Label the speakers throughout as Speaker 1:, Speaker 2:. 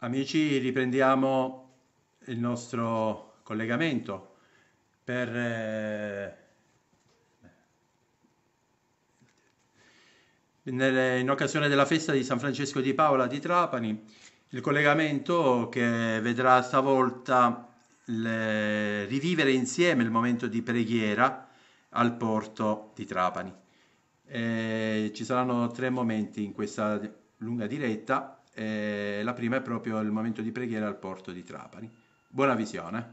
Speaker 1: Amici, riprendiamo il nostro collegamento per eh, in occasione della festa di San Francesco di Paola di Trapani, il collegamento che vedrà stavolta le, rivivere insieme il momento di preghiera al porto di Trapani. E eh, ci saranno tre momenti in questa lunga diretta eh, la prima è proprio il momento di preghiera al porto di Trapani. Buona visione!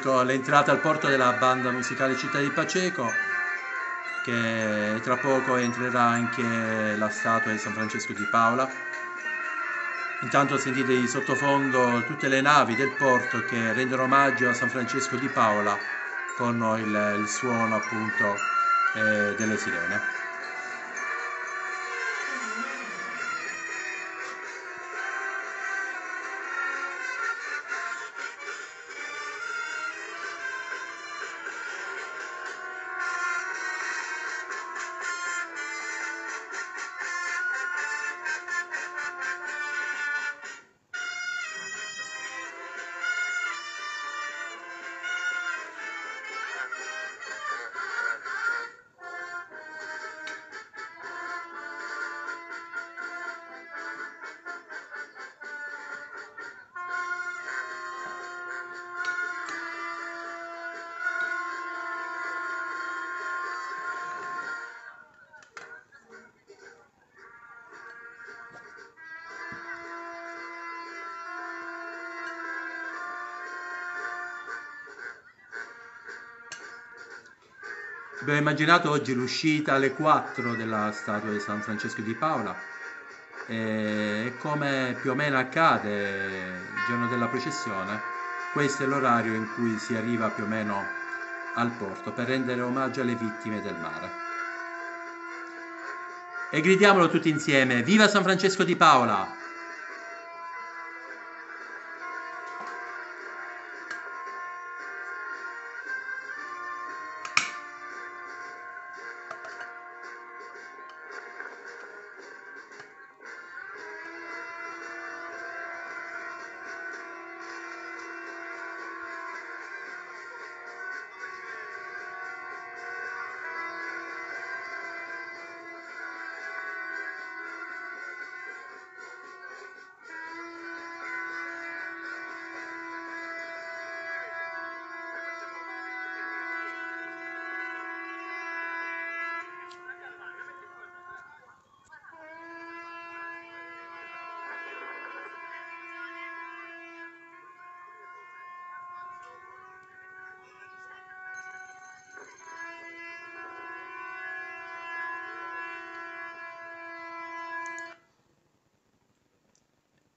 Speaker 1: Paceco, all'entrata al porto della banda musicale Città di Paceco, che tra poco entrerà anche la statua di San Francesco di Paola. Intanto sentite di sottofondo tutte le navi del porto che rendono omaggio a San Francesco di Paola con il, il suono appunto eh, delle sirene. Abbiamo immaginato oggi l'uscita alle 4 della statua di San Francesco di Paola e come più o meno accade il giorno della processione, questo è l'orario in cui si arriva più o meno al porto per rendere omaggio alle vittime del mare. E gridiamolo tutti insieme, viva San Francesco di Paola!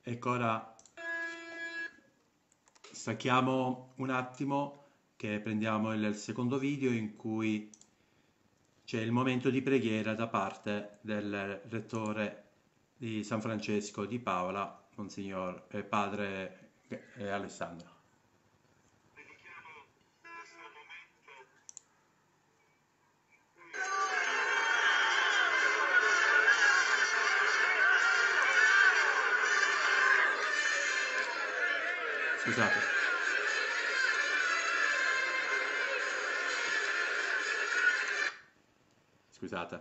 Speaker 1: Ecco, ora stacchiamo un attimo che prendiamo il secondo video in cui c'è il momento di preghiera da parte del rettore di San Francesco di Paola, Monsignor eh, Padre eh, Alessandro. Scusate. Scusate.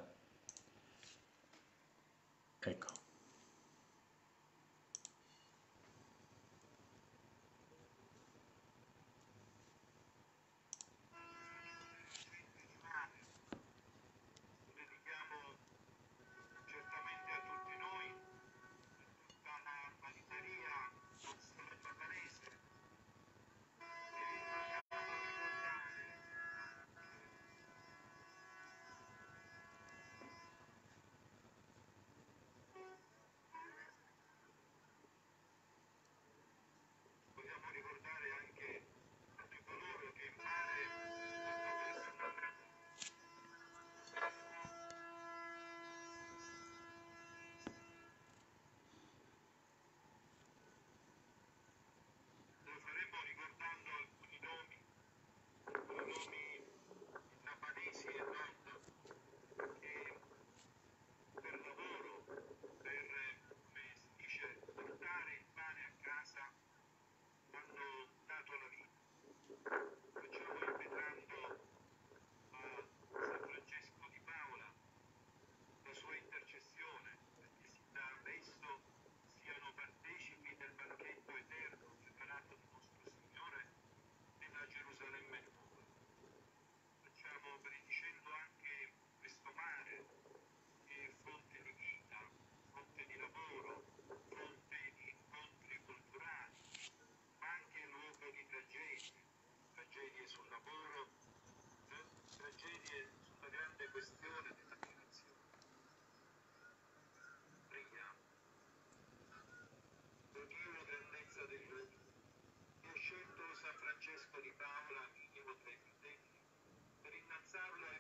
Speaker 1: Amen. responsable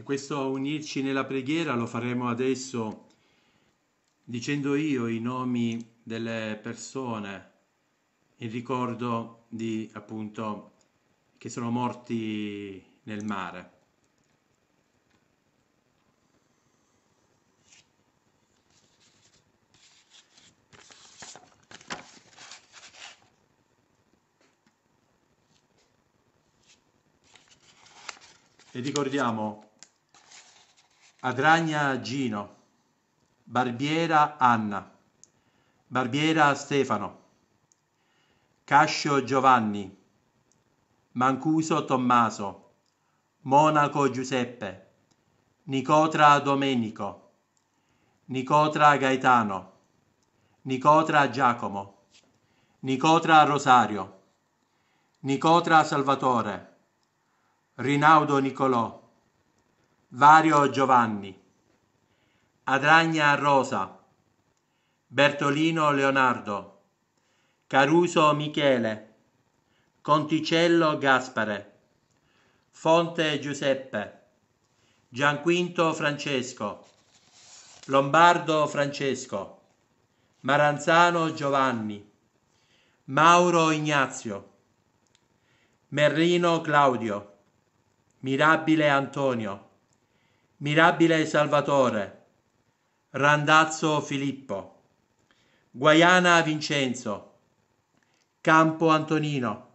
Speaker 1: E questo unirci nella preghiera lo faremo adesso dicendo io i nomi delle persone in ricordo di appunto che sono morti nel mare. E ricordiamo Adragna Gino, Barbiera Anna, Barbiera Stefano, Cascio Giovanni, Mancuso Tommaso, Monaco Giuseppe, Nicotra Domenico, Nicotra Gaetano, Nicotra Giacomo, Nicotra Rosario, Nicotra Salvatore, Rinaudo Nicolò, Vario Giovanni, Adragna Rosa, Bertolino Leonardo, Caruso Michele, Conticello Gaspare, Fonte Giuseppe, Gianquinto Francesco, Lombardo Francesco, Maranzano Giovanni, Mauro Ignazio, Merrino Claudio, Mirabile Antonio, Mirabile Salvatore, Randazzo Filippo, Guaiana Vincenzo, Campo Antonino,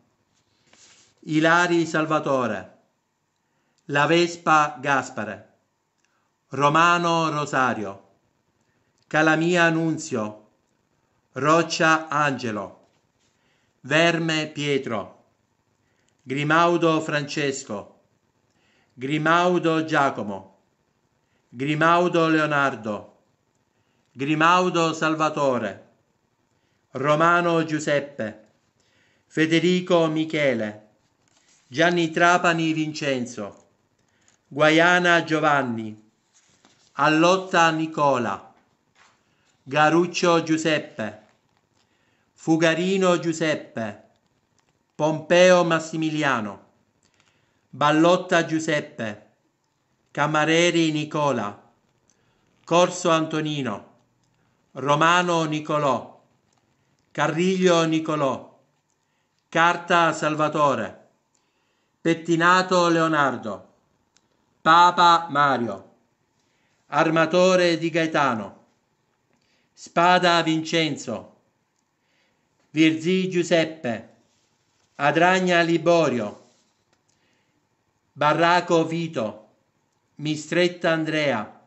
Speaker 1: Ilari Salvatore, La Vespa Gaspare, Romano Rosario, Calamia Nunzio, Roccia Angelo, Verme Pietro, Grimaudo Francesco, Grimaudo Giacomo, Grimaudo Leonardo, Grimaudo Salvatore, Romano Giuseppe, Federico Michele, Gianni Trapani Vincenzo, Guaiana Giovanni, Allotta Nicola, Garuccio Giuseppe, Fugarino Giuseppe, Pompeo Massimiliano, Ballotta Giuseppe, Camareri Nicola, Corso Antonino, Romano Nicolò, Carriglio Nicolò, Carta Salvatore, Pettinato Leonardo, Papa Mario, Armatore di Gaetano, Spada Vincenzo, Virzi Giuseppe, Adragna Liborio, Barraco Vito, Mistretta Andrea,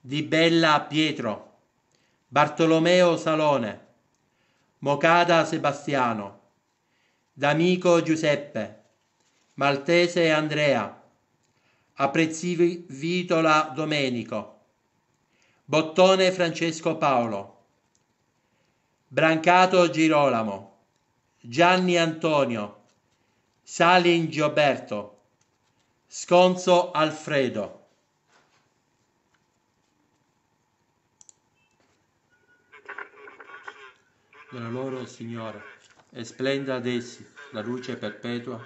Speaker 1: Di Bella Pietro, Bartolomeo Salone, Mocada Sebastiano, D'Amico Giuseppe, Maltese Andrea, Apprezzi Vitola Domenico, Bottone Francesco Paolo, Brancato Girolamo, Gianni Antonio, Salin Gioberto, Sconzo Alfredo. Della loro Signore, e splenda ad essi la luce perpetua,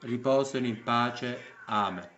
Speaker 1: riposano in pace. Amen.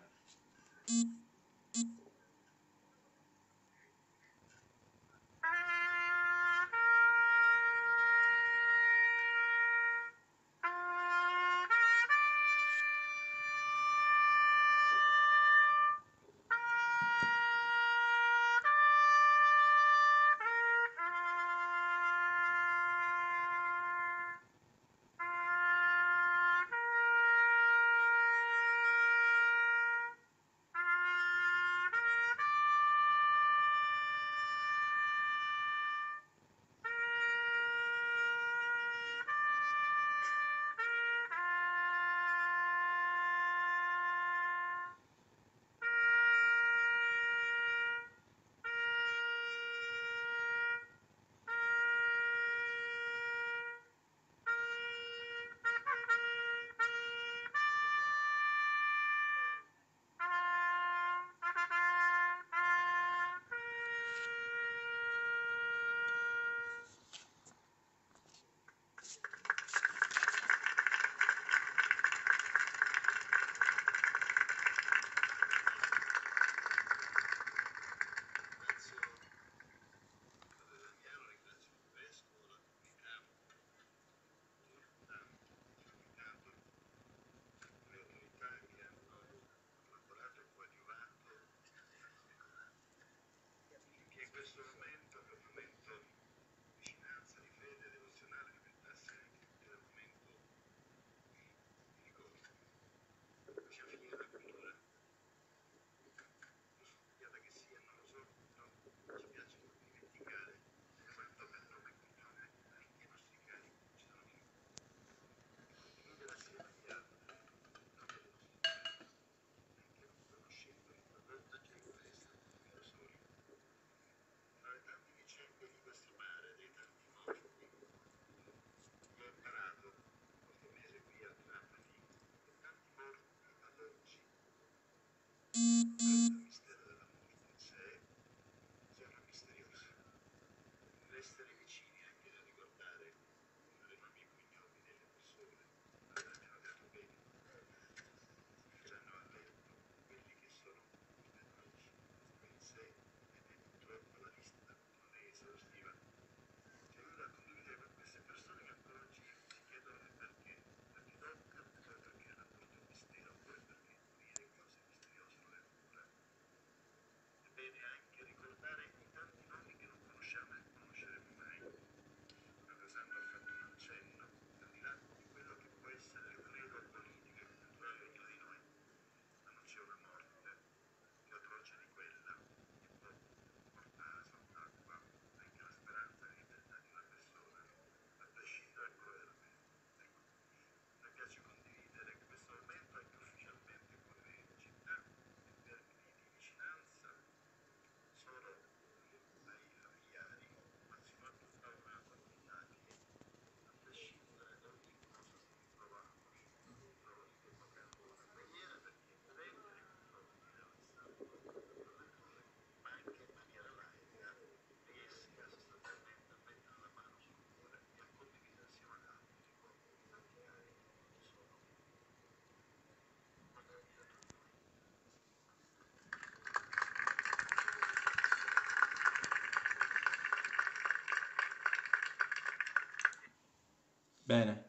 Speaker 1: Bene,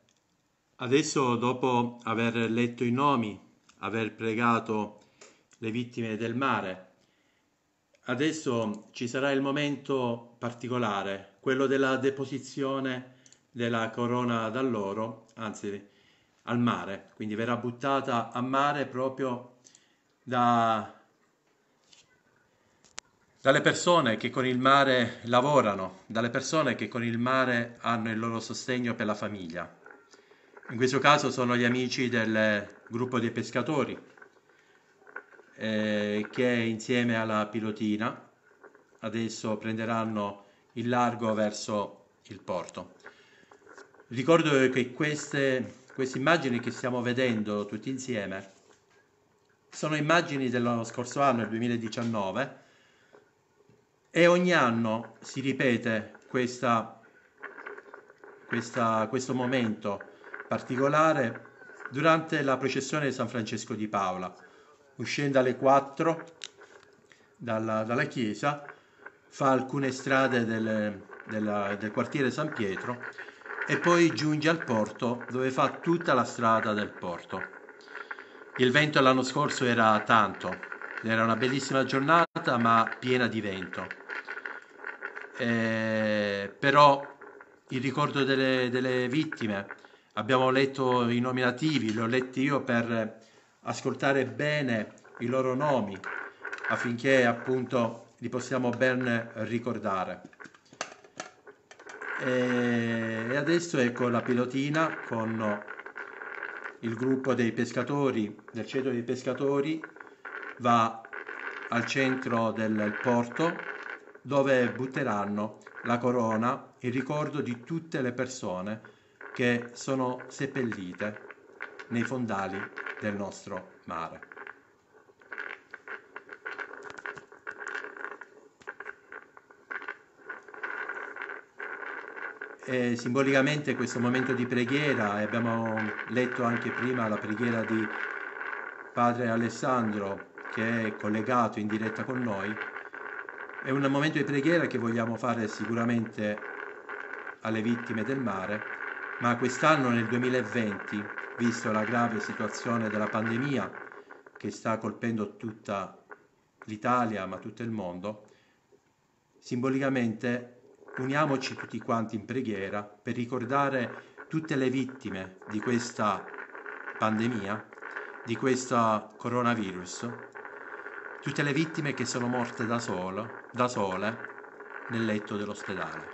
Speaker 1: adesso dopo aver letto i nomi, aver pregato le vittime del mare, adesso ci sarà il momento particolare, quello della deposizione della corona dall'oro, anzi al mare, quindi verrà buttata a mare proprio da, dalle persone che con il mare lavorano, dalle persone che con il mare hanno il loro sostegno per la famiglia. In questo caso sono gli amici del gruppo dei pescatori eh, che insieme alla pilotina adesso prenderanno il largo verso il porto. Ricordo che queste, queste immagini che stiamo vedendo tutti insieme sono immagini dello scorso anno, il 2019, e ogni anno si ripete questa, questa, questo momento particolare durante la processione di San Francesco di Paola. Uscendo alle 4 dalla, dalla chiesa, fa alcune strade del, della, del quartiere San Pietro e poi giunge al porto dove fa tutta la strada del porto. Il vento l'anno scorso era tanto, era una bellissima giornata ma piena di vento eh, però il ricordo delle, delle, vittime, abbiamo letto i nominativi, li ho letti io per ascoltare bene i loro nomi affinché appunto li possiamo ben ricordare. E, eh, e adesso ecco la pilotina con il gruppo dei pescatori, del centro dei pescatori, va al centro del porto dove butteranno la corona in ricordo di tutte le persone che sono seppellite nei fondali del nostro mare. E simbolicamente questo momento di preghiera, e abbiamo letto anche prima la preghiera di Padre Alessandro che è collegato in diretta con noi, è un momento di preghiera che vogliamo fare sicuramente alle vittime del mare, ma quest'anno nel 2020, visto la grave situazione della pandemia che sta colpendo tutta l'Italia, ma tutto il mondo, simbolicamente uniamoci tutti quanti in preghiera per ricordare tutte le vittime di questa pandemia, di questo coronavirus tutte le vittime che sono morte da, solo, da sole nel letto dell'ospedale.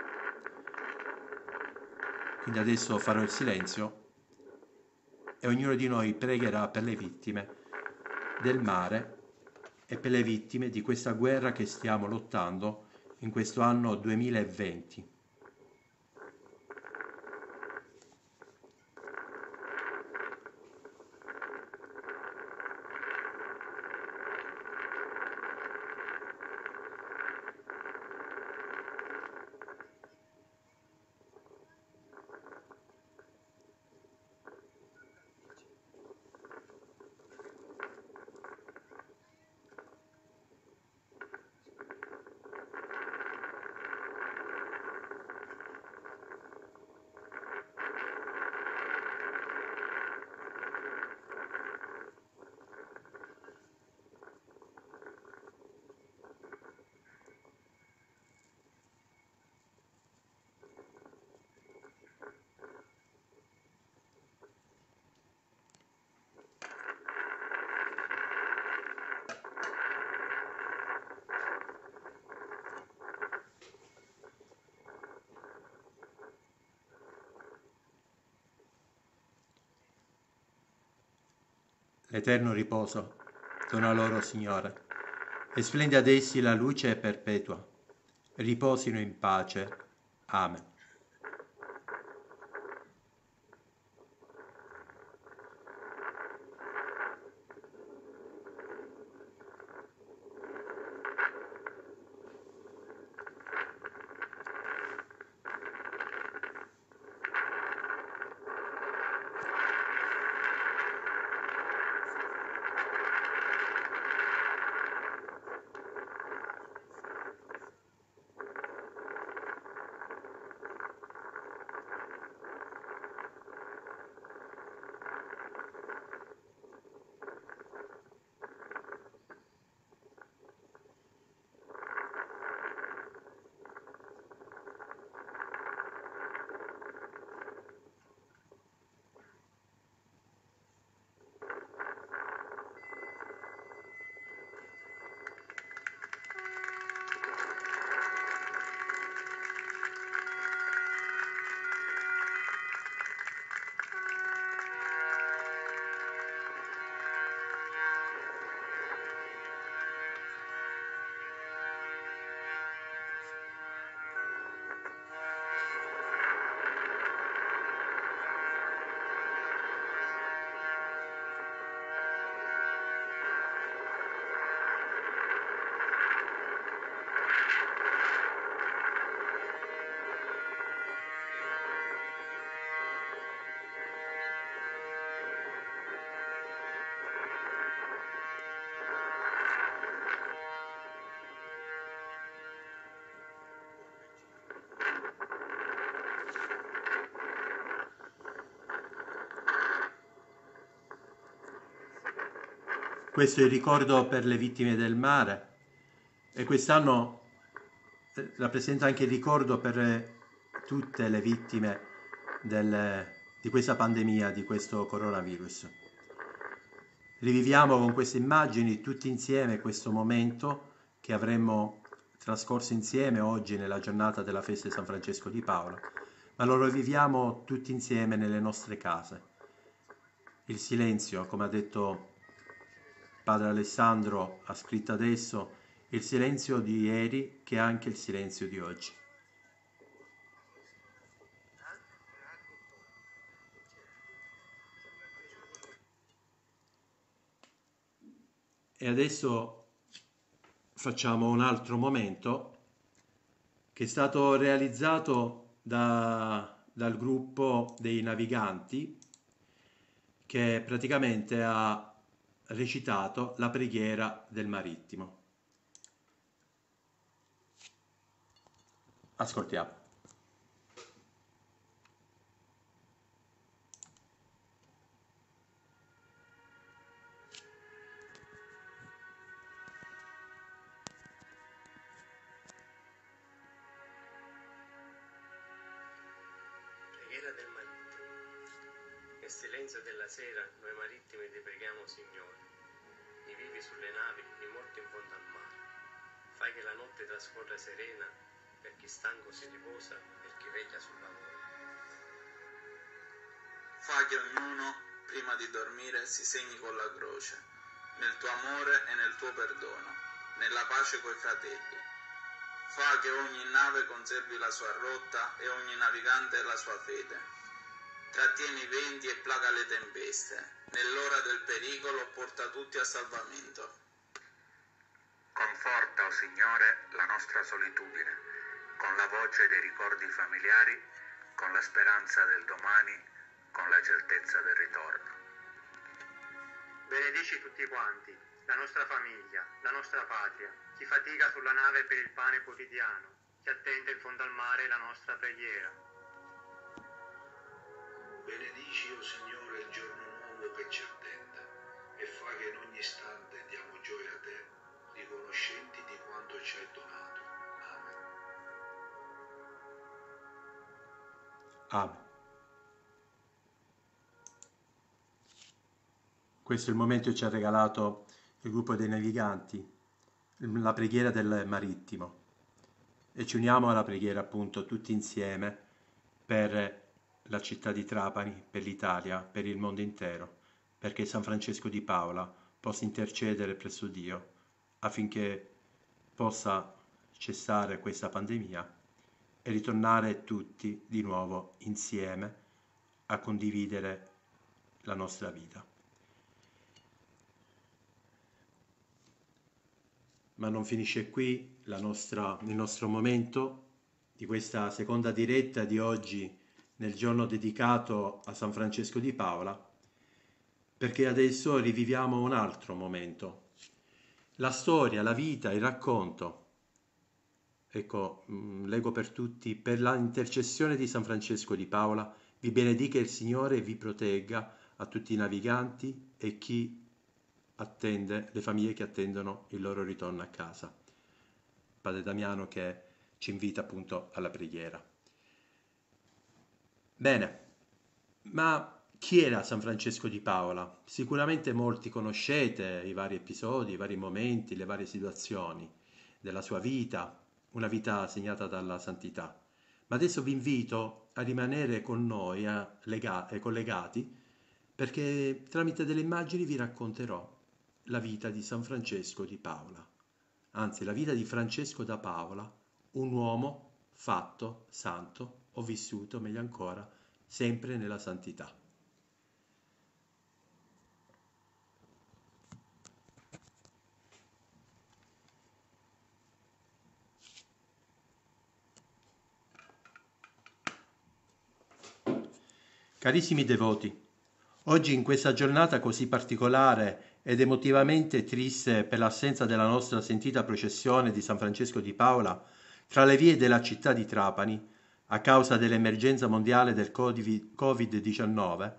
Speaker 1: Quindi adesso farò il silenzio e ognuno di noi pregherà per le vittime del mare e per le vittime di questa guerra che stiamo lottando in questo anno 2020. eterno riposo dona loro signore e splende ad essi la luce perpetua riposino in pace amen Questo è il ricordo per le vittime del mare e quest'anno eh, rappresenta anche il ricordo per eh, tutte le vittime del, di questa pandemia, di questo coronavirus. Riviviamo con queste immagini tutti insieme questo momento che avremmo trascorso insieme oggi nella giornata della festa di San Francesco di Paolo, ma lo riviviamo tutti insieme nelle nostre case. Il silenzio, come ha detto padre Alessandro ha scritto adesso, il silenzio di ieri che è anche il silenzio di oggi. E adesso facciamo un altro momento che è stato realizzato da, dal gruppo dei naviganti che praticamente ha recitato la preghiera del marittimo. Ascoltiamo. natura serena, per chi stanco si riposa, per chi veglia sul lavoro. Fa che ognuno, prima di dormire, si segni con la croce, nel tuo amore e nel tuo perdono, nella pace coi fratelli. Fa che ogni nave conservi la sua rotta e ogni navigante la sua fede. Trattieni i venti e placa le tempeste. Nell'ora del pericolo porta tutti a salvamento. Conforta, o oh Signore, la nostra solitudine, con la voce dei ricordi familiari, con la speranza del domani, con la certezza del ritorno. Benedici tutti quanti, la nostra famiglia, la nostra patria, chi fatica sulla nave per il pane quotidiano, chi attende in fondo al mare la nostra preghiera. Benedici, o oh Signore, il giorno nuovo che ci attende e fa che in ogni istante diamo gioia a te e conoscenti di quanto ci hai donato. Amen. Amen. Questo è il momento che ci ha regalato il gruppo dei naviganti, la preghiera del marittimo. E ci uniamo alla preghiera appunto tutti insieme per la città di Trapani, per l'Italia, per il mondo intero, perché San Francesco di Paola possa intercedere presso Dio affinché possa cessare questa pandemia e ritornare tutti di nuovo insieme a condividere la nostra vita. Ma non finisce qui nostra, il nostro momento di questa seconda diretta di oggi nel giorno dedicato a San Francesco di Paola, perché adesso riviviamo un altro momento la storia, la vita, il racconto. Ecco, mm, leggo per tutti, per l'intercessione di San Francesco di Paola, vi benedica il Signore e vi protegga a tutti i naviganti e chi attende, le famiglie che attendono il loro ritorno a casa. Padre Damiano che ci invita appunto alla preghiera. Bene, ma chi era San Francesco di Paola? Sicuramente molti conoscete i vari episodi, i vari momenti, le varie situazioni della sua vita, una vita segnata dalla santità. Ma adesso vi invito a rimanere con noi a lega- eh, collegati perché tramite delle immagini vi racconterò la vita di San Francesco di Paola, anzi la vita di Francesco da Paola, un uomo fatto, santo, o vissuto meglio ancora, sempre nella santità. Carissimi devoti, oggi in questa giornata così particolare ed emotivamente triste per l'assenza della nostra sentita processione di San Francesco di Paola, tra le vie della città di Trapani, a causa dell'emergenza mondiale del Covid-19,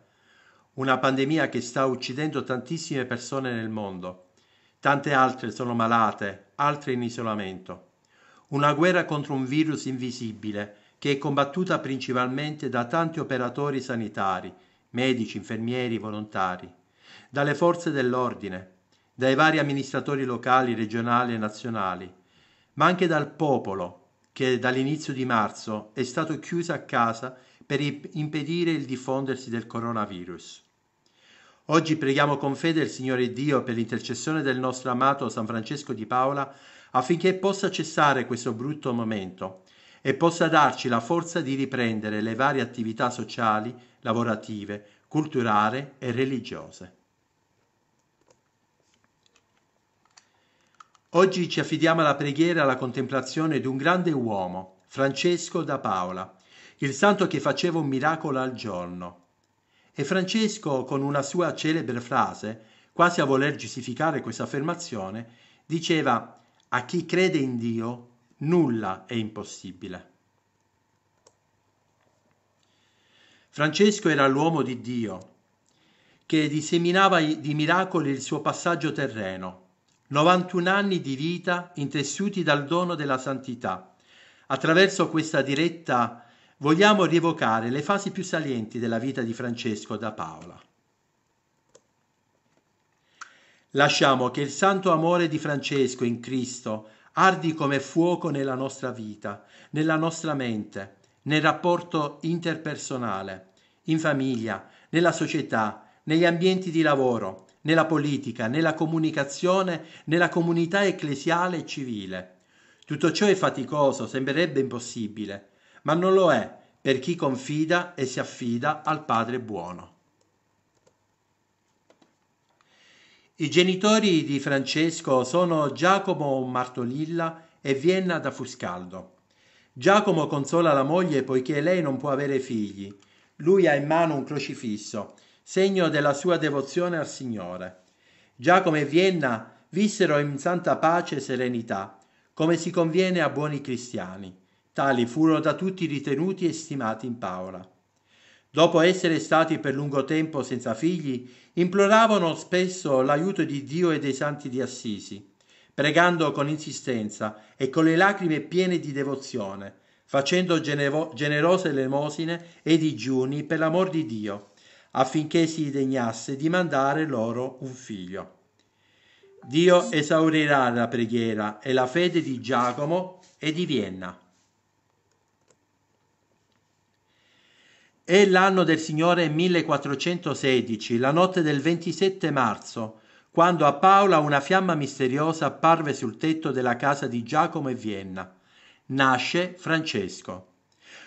Speaker 1: una pandemia che sta uccidendo tantissime persone nel mondo. Tante altre sono malate, altre in isolamento. Una guerra contro un virus invisibile che è combattuta principalmente da tanti operatori sanitari, medici, infermieri, volontari, dalle forze dell'ordine, dai vari amministratori locali, regionali e nazionali, ma anche dal popolo che dall'inizio di marzo è stato chiuso a casa per impedire il diffondersi del coronavirus. Oggi preghiamo con fede il Signore Dio per l'intercessione del nostro amato San Francesco di Paola affinché possa cessare questo brutto momento e possa darci la forza di riprendere le varie attività sociali, lavorative, culturali e religiose. Oggi ci affidiamo alla preghiera e alla contemplazione di un grande uomo, Francesco da Paola, il santo che faceva un miracolo al giorno. E Francesco, con una sua celebre frase, quasi a voler giustificare questa affermazione, diceva a chi crede in Dio nulla è impossibile. Francesco era l'uomo di Dio che disseminava di miracoli il suo passaggio terreno. 91 anni di vita intessuti dal dono della santità. Attraverso questa diretta vogliamo rievocare le fasi più salienti della vita di Francesco da Paola. Lasciamo che il santo amore di Francesco in Cristo ardi come fuoco nella nostra vita, nella nostra mente, nel rapporto interpersonale, in famiglia, nella società, negli ambienti di lavoro, nella politica, nella comunicazione, nella comunità ecclesiale e civile. Tutto ciò è faticoso, sembrerebbe impossibile, ma non lo è per chi confida e si affida al Padre buono. I genitori di Francesco sono Giacomo Martolilla e Vienna da Fuscaldo. Giacomo consola la moglie poiché lei non può avere figli. Lui ha in mano un crocifisso, segno della sua devozione al Signore. Giacomo e Vienna vissero in santa pace e serenità, come si conviene a buoni cristiani. Tali furono da tutti ritenuti e stimati in Paola dopo essere stati per lungo tempo senza figli, imploravano spesso l'aiuto di Dio e dei santi di Assisi, pregando con insistenza e con le lacrime piene di devozione, facendo genero- generose elemosine e digiuni per l'amor di Dio, affinché si degnasse di mandare loro un figlio. Dio esaurirà la preghiera e la fede di Giacomo e di Vienna. È l'anno del Signore 1416, la notte del 27 marzo, quando a Paola una fiamma misteriosa apparve sul tetto della casa di Giacomo e Vienna. Nasce Francesco.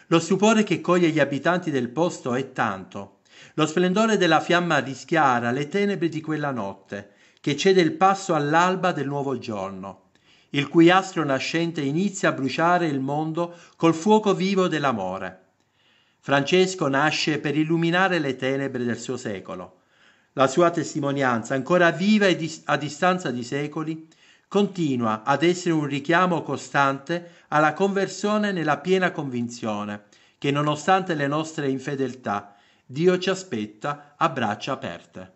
Speaker 1: Lo stupore che coglie gli abitanti del posto è tanto. Lo splendore della fiamma rischiara le tenebre di quella notte, che cede il passo all'alba del nuovo giorno, il cui astro nascente inizia a bruciare il mondo col fuoco vivo dell'amore. Francesco nasce per illuminare le tenebre del suo secolo. La sua testimonianza, ancora viva e dis- a distanza di secoli, continua ad essere un richiamo costante alla conversione nella piena convinzione che nonostante le nostre infedeltà, Dio ci aspetta a braccia aperte.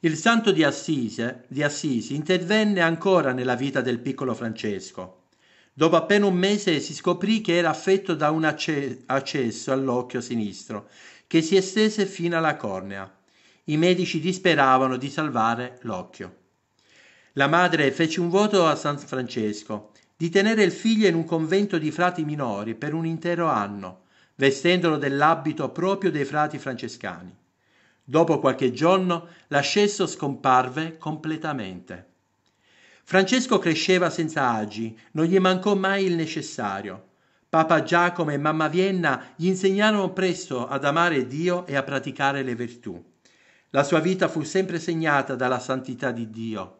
Speaker 1: Il santo di Assisi, di Assisi intervenne ancora nella vita del piccolo Francesco. Dopo appena un mese si scoprì che era affetto da un acce- accesso all'occhio sinistro che si estese fino alla cornea. I medici disperavano di salvare l'occhio. La madre fece un voto a San Francesco di tenere il figlio in un convento di frati minori per un intero anno, vestendolo dell'abito proprio dei frati francescani. Dopo qualche giorno l'ascesso scomparve completamente. Francesco cresceva senza agi, non gli mancò mai il necessario. Papa Giacomo e mamma Vienna gli insegnarono presto ad amare Dio e a praticare le virtù. La sua vita fu sempre segnata dalla santità di Dio.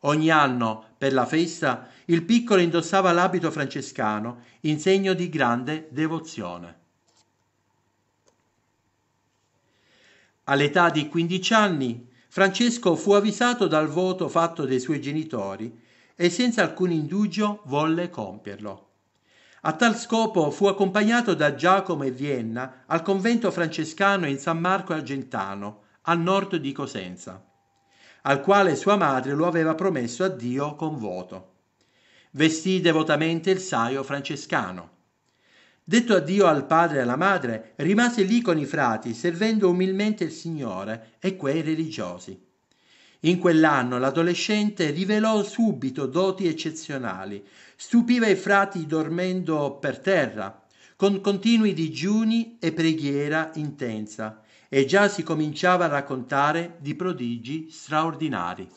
Speaker 1: Ogni anno, per la festa, il piccolo indossava l'abito francescano in segno di grande devozione. All'età di 15 anni Francesco fu avvisato dal voto fatto dai suoi genitori e senza alcun indugio volle compierlo. A tal scopo fu accompagnato da Giacomo e Vienna al convento francescano in San Marco Argentano, a nord di Cosenza, al quale sua madre lo aveva promesso a Dio con voto. Vestì devotamente il saio francescano Detto addio al padre e alla madre, rimase lì con i frati, servendo umilmente il Signore e quei religiosi. In quell'anno l'adolescente rivelò subito doti eccezionali, stupiva i frati dormendo per terra, con continui digiuni e preghiera intensa, e già si cominciava a raccontare di prodigi straordinari.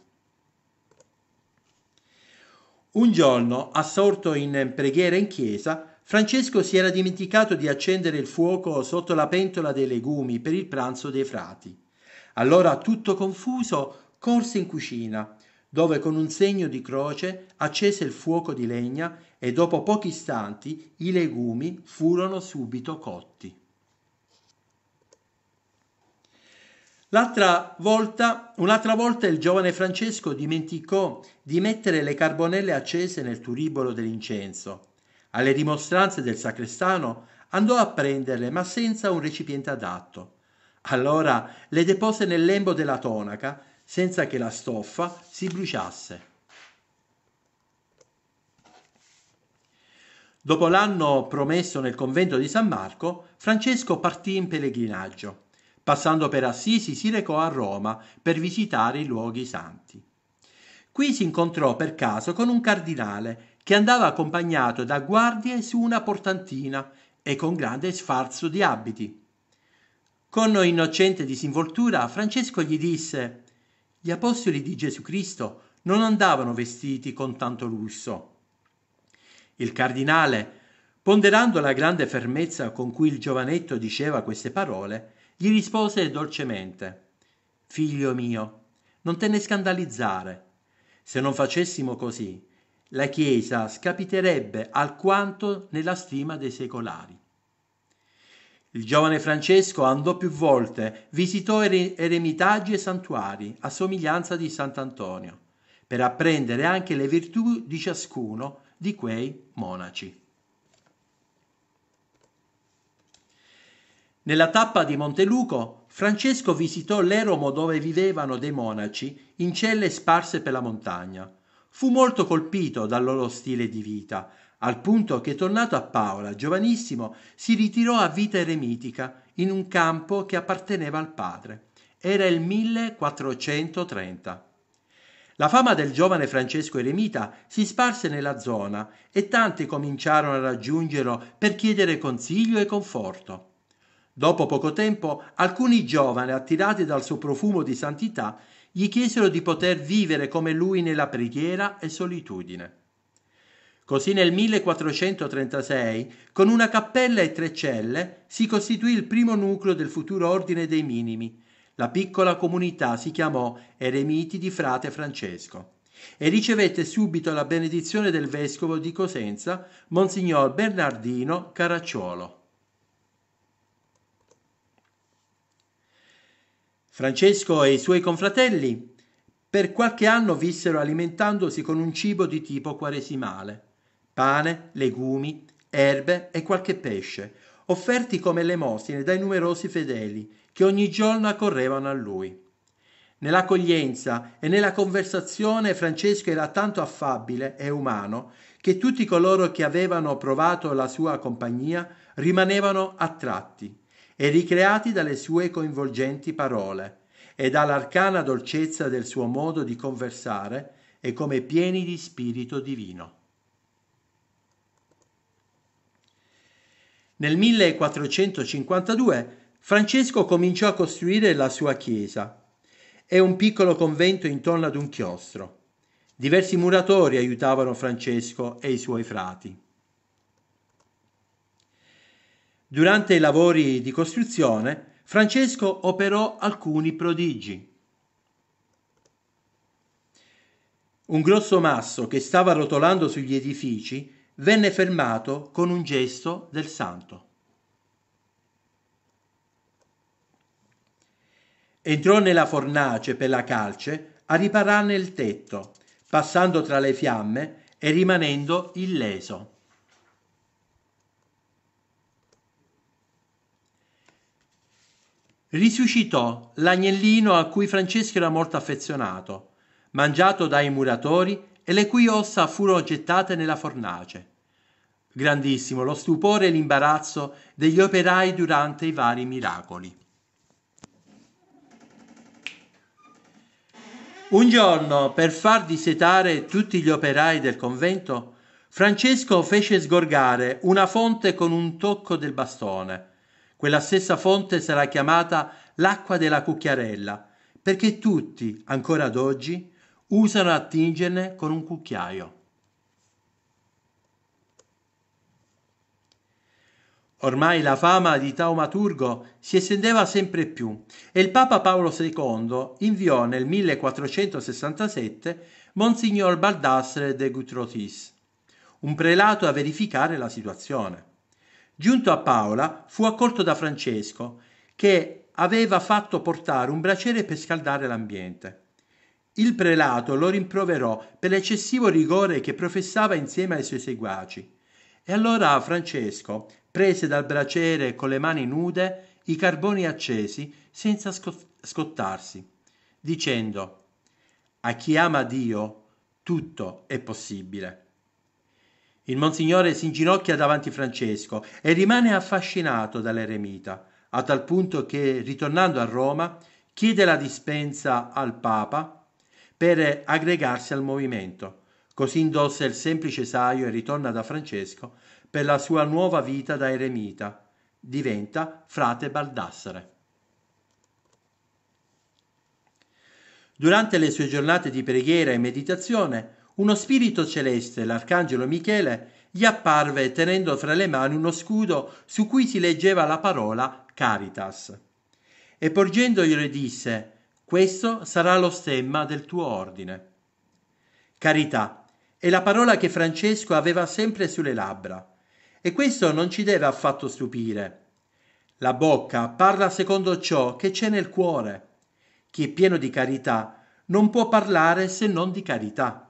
Speaker 1: Un giorno, assorto in preghiera in chiesa, Francesco si era dimenticato di accendere il fuoco sotto la pentola dei legumi per il pranzo dei frati. Allora, tutto confuso, corse in cucina, dove con un segno di croce accese il fuoco di legna e dopo pochi istanti i legumi furono subito cotti. L'altra volta, un'altra volta il giovane Francesco dimenticò di mettere le carbonelle accese nel turibolo dell'incenso alle rimostranze del sacrestano andò a prenderle ma senza un recipiente adatto allora le depose nel lembo della tonaca senza che la stoffa si bruciasse Dopo l'anno promesso nel convento di San Marco, Francesco partì in pellegrinaggio. Passando per Assisi si recò a Roma per visitare i luoghi santi. Qui si incontrò per caso con un cardinale che andava accompagnato da guardie su una portantina e con grande sfarzo di abiti. Con innocente disinvoltura Francesco gli disse Gli apostoli di Gesù Cristo non andavano vestiti con tanto lusso. Il cardinale, ponderando la grande fermezza con cui il giovanetto diceva queste parole, gli rispose dolcemente Figlio mio, non te ne scandalizzare. Se non facessimo così, la Chiesa scapiterebbe alquanto nella stima dei secolari. Il giovane Francesco andò più volte, visitò eremitaggi e santuari a somiglianza di Sant'Antonio, per apprendere anche le virtù di ciascuno di quei monaci. Nella tappa di Monteluco, Francesco visitò l'eromo dove vivevano dei monaci in celle sparse per la montagna, fu molto colpito dal loro stile di vita al punto che tornato a paola giovanissimo si ritirò a vita eremitica in un campo che apparteneva al padre era il 1430 la fama del giovane Francesco Eremita si sparse nella zona e tanti cominciarono a raggiungerlo per chiedere consiglio e conforto. Dopo poco tempo alcuni giovani, attirati dal suo profumo di santità, gli chiesero di poter vivere come lui nella preghiera e solitudine. Così nel 1436, con una cappella e tre celle, si costituì il primo nucleo del futuro ordine dei minimi. La piccola comunità si chiamò Eremiti di Frate Francesco e ricevette subito la benedizione del vescovo di Cosenza, Monsignor Bernardino Caracciolo. Francesco e i suoi confratelli per qualche anno vissero alimentandosi con un cibo di tipo quaresimale, pane, legumi, erbe e qualche pesce, offerti come elemosine dai numerosi fedeli che ogni giorno accorrevano a lui. Nell'accoglienza e nella conversazione Francesco era tanto affabile e umano che tutti coloro che avevano provato la sua compagnia rimanevano attratti e ricreati dalle sue coinvolgenti parole e dall'arcana dolcezza del suo modo di conversare e come pieni di spirito divino. Nel 1452 Francesco cominciò a costruire la sua chiesa È un piccolo convento intorno ad un chiostro. Diversi muratori aiutavano Francesco e i suoi frati. Durante i lavori di costruzione, Francesco operò alcuni prodigi. Un grosso masso che stava rotolando sugli edifici venne fermato con un gesto del santo. Entrò nella fornace per la calce a ripararne il tetto, passando tra le fiamme e rimanendo illeso. Risuscitò l'agnellino a cui Francesco era molto affezionato, mangiato dai muratori e le cui ossa furono gettate nella fornace. Grandissimo lo stupore e l'imbarazzo degli operai durante i vari miracoli. Un giorno, per far dissetare tutti gli operai del convento, Francesco fece sgorgare una fonte con un tocco del bastone quella stessa fonte sarà chiamata l'acqua della cucchiarella, perché tutti, ancora ad oggi, usano attingerne con un cucchiaio. Ormai la fama di taumaturgo si estendeva sempre più e il Papa Paolo II inviò nel 1467 Monsignor Baldassare de Gutrotis, un prelato a verificare la situazione. Giunto a Paola, fu accolto da Francesco, che aveva fatto portare un braciere per scaldare l'ambiente. Il prelato lo rimproverò per l'eccessivo rigore che professava insieme ai suoi seguaci. E allora Francesco prese dal braciere con le mani nude i carboni accesi senza scottarsi, dicendo A chi ama Dio tutto è possibile. Il Monsignore si inginocchia davanti Francesco e rimane affascinato dall'eremita, a tal punto che, ritornando a Roma, chiede la dispensa al Papa per aggregarsi al movimento. Così indossa il semplice saio e ritorna da Francesco per la sua nuova vita da eremita. Diventa frate Baldassare. Durante le sue giornate di preghiera e meditazione, uno spirito celeste, l'arcangelo Michele, gli apparve tenendo fra le mani uno scudo su cui si leggeva la parola Caritas. E porgendoglielo disse, questo sarà lo stemma del tuo ordine. Carità è la parola che Francesco aveva sempre sulle labbra, e questo non ci deve affatto stupire. La bocca parla secondo ciò che c'è nel cuore. Chi è pieno di carità non può parlare se non di carità.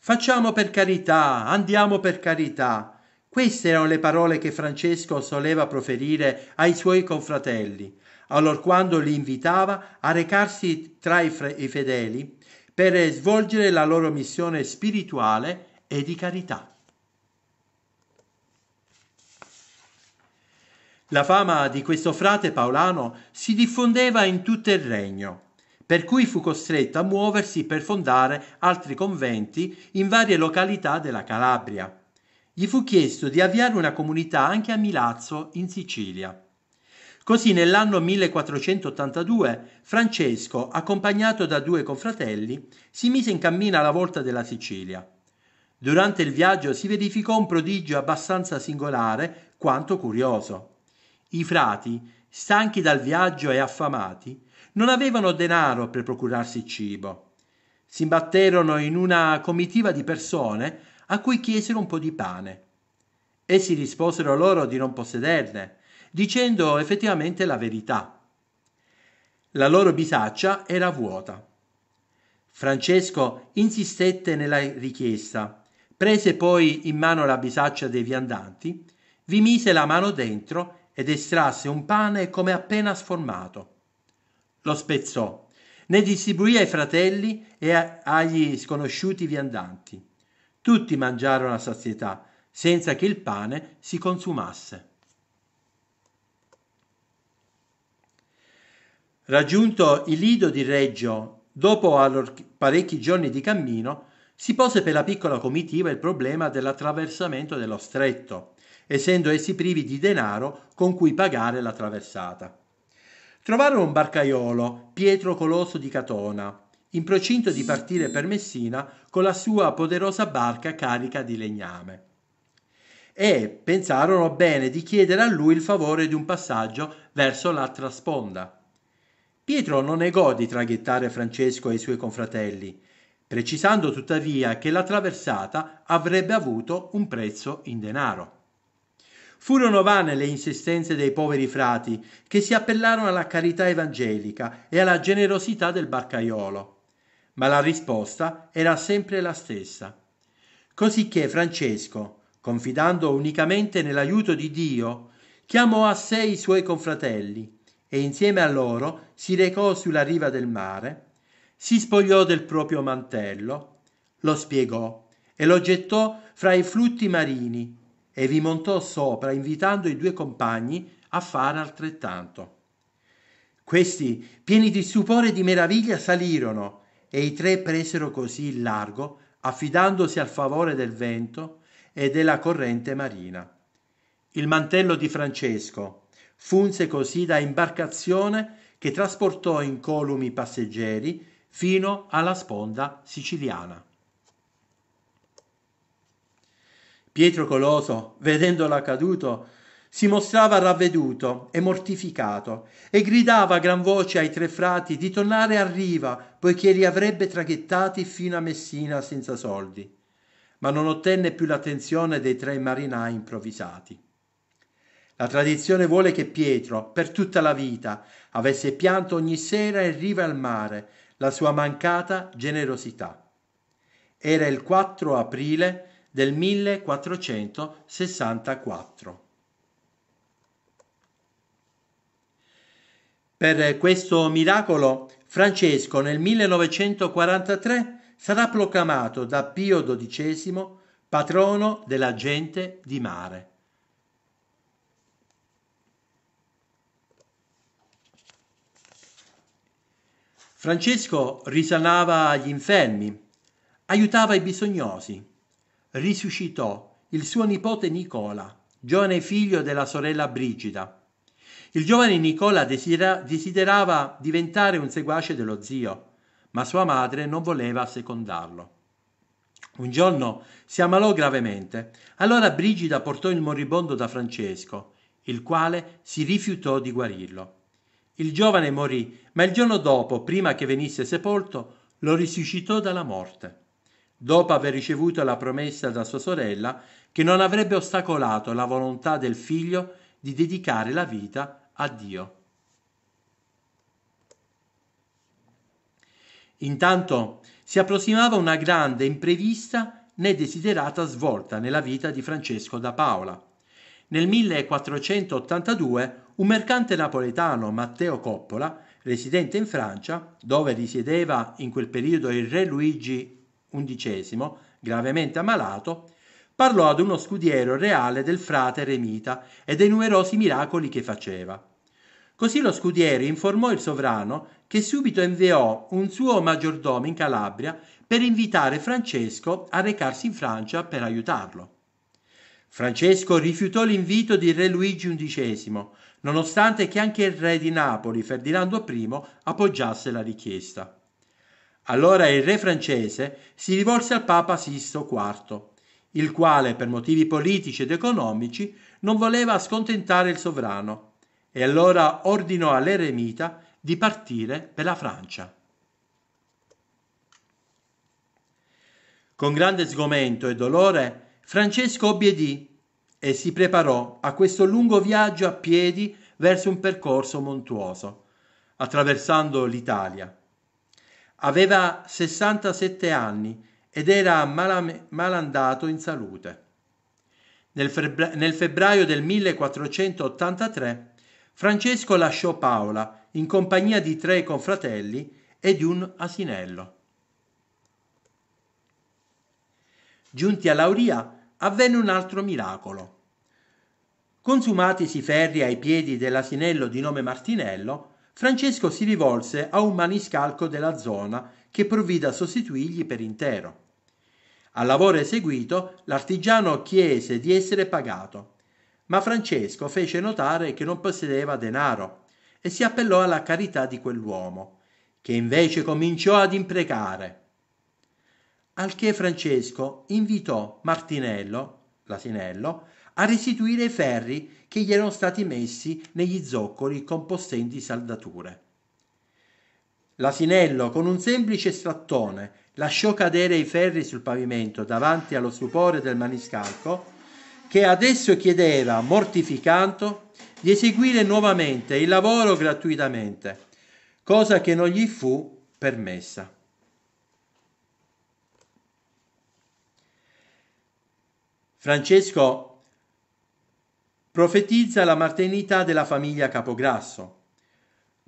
Speaker 1: Facciamo per carità, andiamo per carità. Queste erano le parole che Francesco soleva proferire ai suoi confratelli, allorquando li invitava a recarsi tra i, fre- i fedeli per svolgere la loro missione spirituale e di carità. La fama di questo frate paolano si diffondeva in tutto il regno per cui fu costretto a muoversi per fondare altri conventi in varie località della Calabria. Gli fu chiesto di avviare una comunità anche a Milazzo, in Sicilia. Così nell'anno 1482 Francesco, accompagnato da due confratelli, si mise in cammino alla volta della Sicilia. Durante il viaggio si verificò un prodigio abbastanza singolare quanto curioso. I frati, stanchi dal viaggio e affamati, non avevano denaro per procurarsi cibo. Si imbatterono in una comitiva di persone a cui chiesero un po' di pane. Essi risposero loro di non possederne, dicendo effettivamente la verità. La loro bisaccia era vuota. Francesco insistette nella richiesta, prese poi in mano la bisaccia dei viandanti, vi mise la mano dentro ed estrasse un pane come appena sformato lo spezzò, ne distribuì ai fratelli e agli sconosciuti viandanti. Tutti mangiarono a sazietà, senza che il pane si consumasse. Raggiunto il lido di Reggio, dopo parecchi giorni di cammino, si pose per la piccola comitiva il problema dell'attraversamento dello stretto, essendo essi privi di denaro con cui pagare la traversata. Trovarono un barcaiolo, Pietro Coloso di Catona, in procinto di partire per Messina con la sua poderosa barca carica di legname. E pensarono bene di chiedere a lui il favore di un passaggio verso l'altra sponda. Pietro non negò di traghettare Francesco e i suoi confratelli, precisando tuttavia che la traversata avrebbe avuto un prezzo in denaro. Furono vane le insistenze dei poveri frati, che si appellarono alla carità evangelica e alla generosità del barcaiolo. Ma la risposta era sempre la stessa. Cosicché Francesco, confidando unicamente nell'aiuto di Dio, chiamò a sé i suoi confratelli e insieme a loro si recò sulla riva del mare, si spogliò del proprio mantello, lo spiegò e lo gettò fra i flutti marini e vi montò sopra invitando i due compagni a fare altrettanto. Questi, pieni di stupore e di meraviglia, salirono e i tre presero così il largo, affidandosi al favore del vento e della corrente marina. Il mantello di Francesco funse così da imbarcazione che trasportò incolumi passeggeri fino alla sponda siciliana. Pietro Coloso, vedendola caduto, si mostrava ravveduto e mortificato e gridava a gran voce ai tre frati di tornare a riva poiché li avrebbe traghettati fino a Messina senza soldi, ma non ottenne più l'attenzione dei tre marinai improvvisati. La tradizione vuole che Pietro, per tutta la vita, avesse pianto ogni sera in riva al mare la sua mancata generosità. Era il 4 aprile del 1464. Per questo miracolo Francesco nel 1943 sarà proclamato da Pio XII patrono della gente di mare. Francesco risanava gli infermi, aiutava i bisognosi, risuscitò il suo nipote Nicola, giovane figlio della sorella Brigida. Il giovane Nicola desidera desiderava diventare un seguace dello zio, ma sua madre non voleva secondarlo. Un giorno si ammalò gravemente, allora Brigida portò il moribondo da Francesco, il quale si rifiutò di guarirlo. Il giovane morì, ma il giorno dopo, prima che venisse sepolto, lo risuscitò dalla morte dopo aver ricevuto la promessa da sua sorella che non avrebbe ostacolato la volontà del figlio di dedicare la vita a Dio. Intanto si approssimava una grande, imprevista né desiderata svolta nella vita di Francesco da Paola. Nel 1482 un mercante napoletano, Matteo Coppola, residente in Francia, dove risiedeva in quel periodo il re Luigi XI, gravemente ammalato, parlò ad uno scudiero reale del frate eremita e dei numerosi miracoli che faceva. Così lo scudiero informò il sovrano che subito inviò un suo maggiordomo in Calabria per invitare Francesco a recarsi in Francia per aiutarlo. Francesco rifiutò l'invito di re Luigi XI, nonostante che anche il re di Napoli, Ferdinando I, appoggiasse la richiesta. Allora il re francese si rivolse al Papa Sisto IV, il quale per motivi politici ed economici non voleva scontentare il sovrano e allora ordinò all'eremita di partire per la Francia. Con grande sgomento e dolore Francesco obbedì e si preparò a questo lungo viaggio a piedi verso un percorso montuoso, attraversando l'Italia Aveva 67 anni ed era malandato in salute. Nel, febbraio del 1483 Francesco lasciò Paola in compagnia di tre confratelli e di un asinello. Giunti a Lauria avvenne un altro miracolo. Consumatisi ferri ai piedi dell'asinello di nome Martinello, Francesco si rivolse a un maniscalco della zona che provvide a sostituirgli per intero. Al lavoro eseguito l'artigiano chiese di essere pagato, ma Francesco fece notare che non possedeva denaro e si appellò alla carità di quell'uomo, che invece cominciò ad imprecare. Al che Francesco invitò Martinello, l'asinello, a restituire i ferri che gli erano stati messi negli zoccoli con possenti saldature. L'asinello, con un semplice strattone, lasciò cadere i ferri sul pavimento davanti allo stupore del maniscalco, che adesso chiedeva, mortificato, di eseguire nuovamente il lavoro gratuitamente, cosa che non gli fu permessa. Francesco Profetizza la maternità della famiglia Capograsso.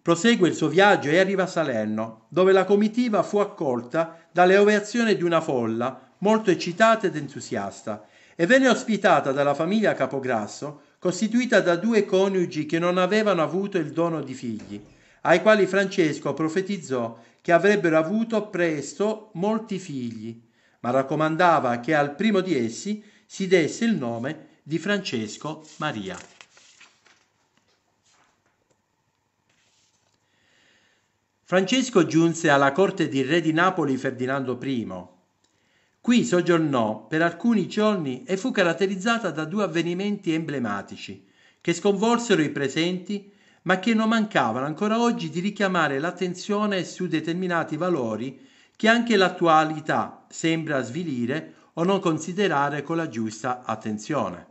Speaker 1: Prosegue il suo viaggio e arriva a Salerno, dove la comitiva fu accolta dalle ovazioni di una folla molto eccitata ed entusiasta e venne ospitata dalla famiglia Capograsso, costituita da due coniugi che non avevano avuto il dono di figli, ai quali Francesco profetizzò che avrebbero avuto presto molti figli, ma raccomandava che al primo di essi si desse il nome di di Francesco Maria. Francesco giunse alla corte del re di Napoli Ferdinando I. Qui soggiornò per alcuni giorni e fu caratterizzata da due avvenimenti emblematici che sconvolsero i presenti ma che non mancavano ancora oggi di richiamare l'attenzione su determinati valori che anche l'attualità sembra svilire o non considerare con la giusta attenzione.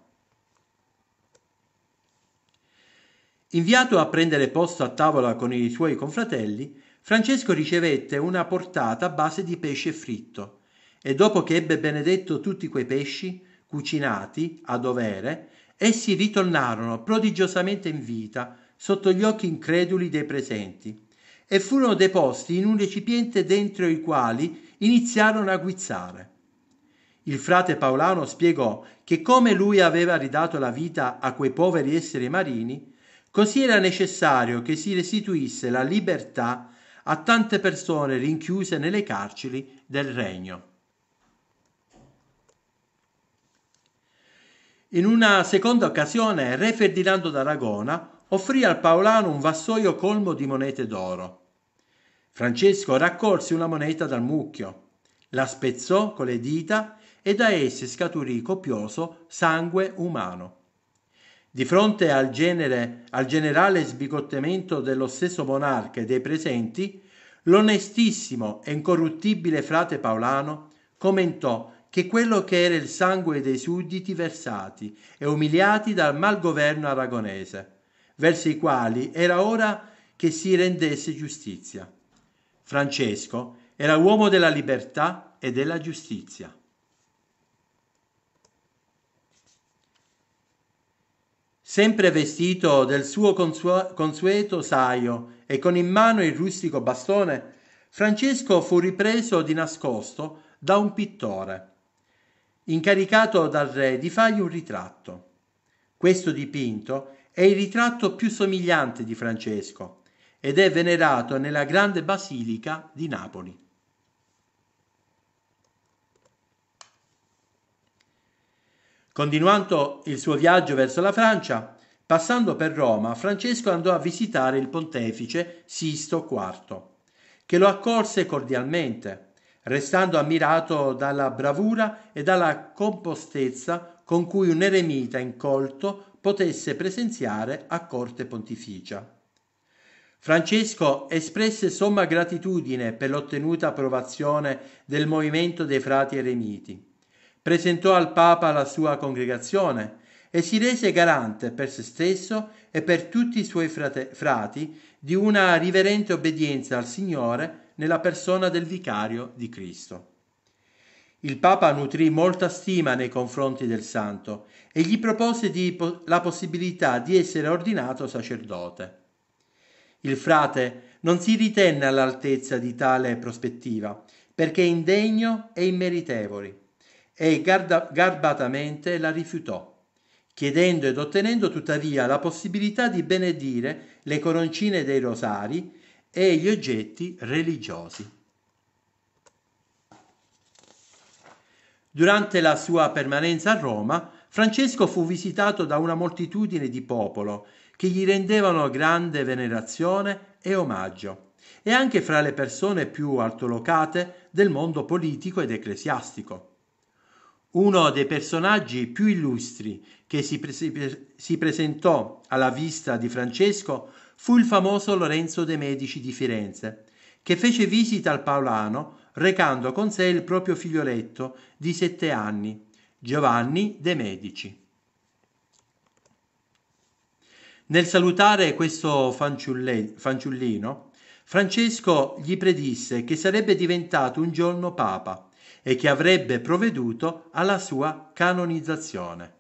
Speaker 1: Inviato a prendere posto a tavola con i suoi confratelli, Francesco ricevette una portata a base di pesce fritto e dopo che ebbe benedetto tutti quei pesci, cucinati a dovere, essi ritornarono prodigiosamente in vita sotto gli occhi increduli dei presenti e furono deposti in un recipiente dentro i quali iniziarono a guizzare. Il frate Paolano spiegò che come lui aveva ridato la vita a quei poveri esseri marini, Così era necessario che si restituisse la libertà a tante persone rinchiuse nelle carceri del regno. In una seconda occasione, re Ferdinando d'Aragona offrì al paolano un vassoio colmo di monete d'oro. Francesco raccolse una moneta dal mucchio, la spezzò con le dita e da esse scaturì copioso sangue umano. Di fronte al, genere, al generale sbigottimento dello stesso monarca e dei presenti, l'onestissimo e incorruttibile frate Paolano commentò che quello che era il sangue dei sudditi versati e umiliati dal mal governo aragonese, verso i quali era ora che si rendesse giustizia. Francesco era uomo della libertà e della giustizia. sempre vestito del suo consuo- consueto saio e con in mano il rustico bastone, Francesco fu ripreso di nascosto da un pittore, incaricato dal re di fargli un ritratto. Questo dipinto è il ritratto più somigliante di Francesco ed è venerato nella grande basilica di Napoli. Continuando il suo viaggio verso la Francia, passando per Roma, Francesco andò a visitare il pontefice Sisto IV, che lo accolse cordialmente, restando ammirato dalla bravura e dalla compostezza con cui un eremita incolto potesse presenziare a corte pontificia. Francesco espresse somma gratitudine per l'ottenuta approvazione del movimento dei frati eremiti presentò al Papa la sua congregazione e si rese garante per se stesso e per tutti i suoi frate- frati di una riverente obbedienza al Signore nella persona del vicario di Cristo. Il Papa nutrì molta stima nei confronti del santo e gli propose po- la possibilità di essere ordinato sacerdote. Il frate non si ritenne all'altezza di tale prospettiva, perché indegno e immeritevoli e garbatamente la rifiutò, chiedendo ed ottenendo tuttavia la possibilità di benedire le coroncine dei rosari e gli oggetti religiosi. Durante la sua permanenza a Roma, Francesco fu visitato da una moltitudine di popolo che gli rendevano grande venerazione e omaggio, e anche fra le persone più altolocate del mondo politico ed ecclesiastico uno dei personaggi più illustri che si, pre- si, presentò alla vista di Francesco fu il famoso Lorenzo de' Medici di Firenze, che fece visita al Paolano recando con sé il proprio figlioletto di sette anni, Giovanni de' Medici. Nel salutare questo fanciulle- fanciullino, Francesco gli predisse che sarebbe diventato un giorno papa e che avrebbe provveduto alla sua canonizzazione.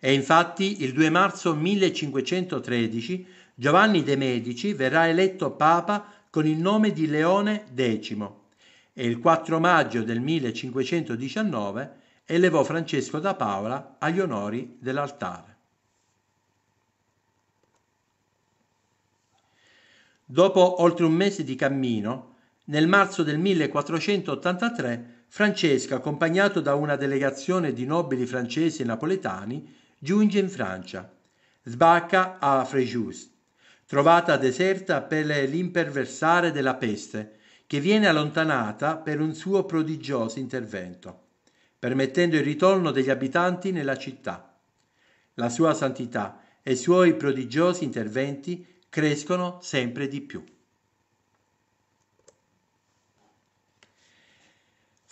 Speaker 1: E infatti il 2 marzo 1513 Giovanni de' Medici verrà eletto papa con il nome di Leone X e il 4 maggio del 1519 elevò Francesco da Paola agli onori dell'altare. Dopo oltre un mese di cammino, nel marzo del 1483 Francesco, accompagnato da una delegazione di nobili francesi e napoletani, giunge in Francia. Sbarca a Fréjus, trovata deserta per l'imperversare della peste, che viene allontanata per un suo prodigioso intervento, permettendo il ritorno degli abitanti nella città. La sua santità e i suoi prodigiosi interventi crescono sempre di più.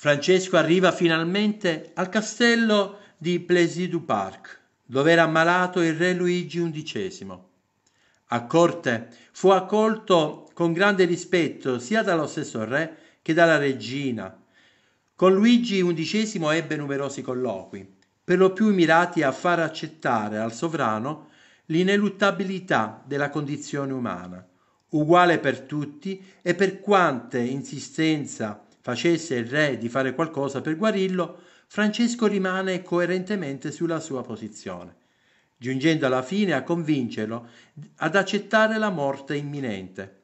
Speaker 1: Francesco arriva finalmente al castello di Plaisir du Parc, dove era ammalato il re Luigi XI. A corte fu accolto con grande rispetto sia dallo stesso re che dalla regina. Con Luigi XI ebbe numerosi colloqui, per lo più mirati a far accettare al sovrano l'ineluttabilità della condizione umana, uguale per tutti e per quante insistenza facesse il re di fare qualcosa per guarirlo, Francesco rimane coerentemente sulla sua posizione, giungendo alla fine a convincerlo ad accettare la morte imminente,